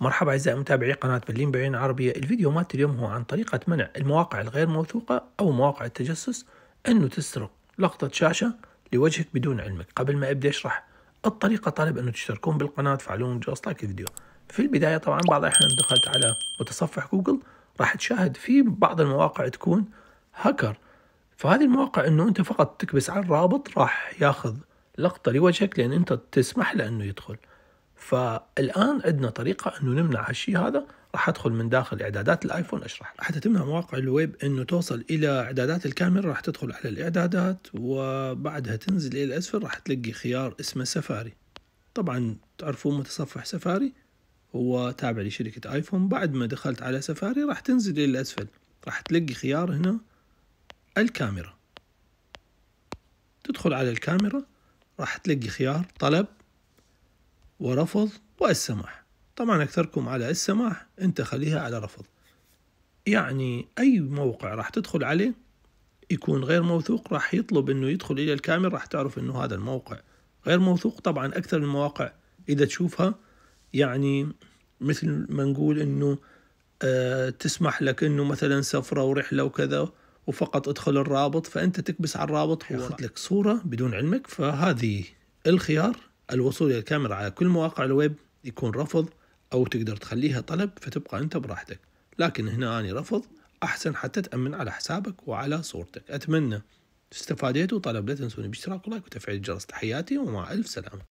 مرحبا أعزائي متابعي قناة برلين بعين عربية الفيديو مالت اليوم هو عن طريقة منع المواقع الغير موثوقة أو مواقع التجسس أنه تسرق لقطة شاشة لوجهك بدون علمك قبل ما أبدأ أشرح الطريقة طالب أنه تشتركون بالقناة فعلون جرس لايك الفيديو في البداية طبعا بعض الأحيان دخلت على متصفح جوجل راح تشاهد في بعض المواقع تكون هاكر فهذه المواقع أنه أنت فقط تكبس على الرابط راح ياخذ لقطة لوجهك لأن أنت تسمح له أنه يدخل فالان عندنا طريقه انه نمنع هالشيء هذا راح ادخل من داخل اعدادات الايفون اشرح راح تمنع مواقع الويب انه توصل الى اعدادات الكاميرا راح تدخل على الاعدادات وبعدها تنزل الى الاسفل راح تلقي خيار اسمه سفاري طبعا تعرفون متصفح سفاري هو تابع لشركة ايفون بعد ما دخلت على سفاري راح تنزل الى الاسفل راح تلقي خيار هنا الكاميرا تدخل على الكاميرا راح تلقي خيار طلب ورفض والسماح طبعا أكثركم على السماح أنت خليها على رفض يعني أي موقع راح تدخل عليه يكون غير موثوق راح يطلب أنه يدخل إلى الكاميرا راح تعرف أنه هذا الموقع غير موثوق طبعا أكثر المواقع إذا تشوفها يعني مثل ما نقول أنه آه تسمح لك أنه مثلا سفرة ورحلة وكذا وفقط ادخل الرابط فأنت تكبس على الرابط وياخذ لك صورة بدون علمك فهذه الخيار الوصول إلى الكاميرا على كل مواقع الويب يكون رفض أو تقدر تخليها طلب فتبقى أنت براحتك لكن هنا أنا رفض أحسن حتى تأمن على حسابك وعلى صورتك أتمنى استفاديتوا وطلب لا تنسوني باشتراك ولايك وتفعيل الجرس تحياتي ومع ألف سلامة